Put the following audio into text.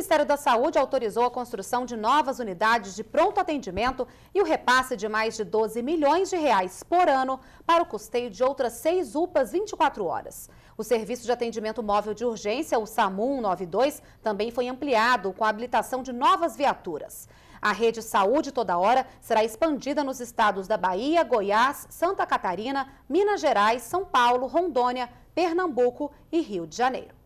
Ministério da Saúde autorizou a construção de novas unidades de pronto atendimento e o repasse de mais de 12 milhões de reais por ano para o custeio de outras seis UPAs 24 horas. O Serviço de Atendimento Móvel de Urgência, o SAMU 192, também foi ampliado com a habilitação de novas viaturas. A rede Saúde Toda Hora será expandida nos estados da Bahia, Goiás, Santa Catarina, Minas Gerais, São Paulo, Rondônia, Pernambuco e Rio de Janeiro.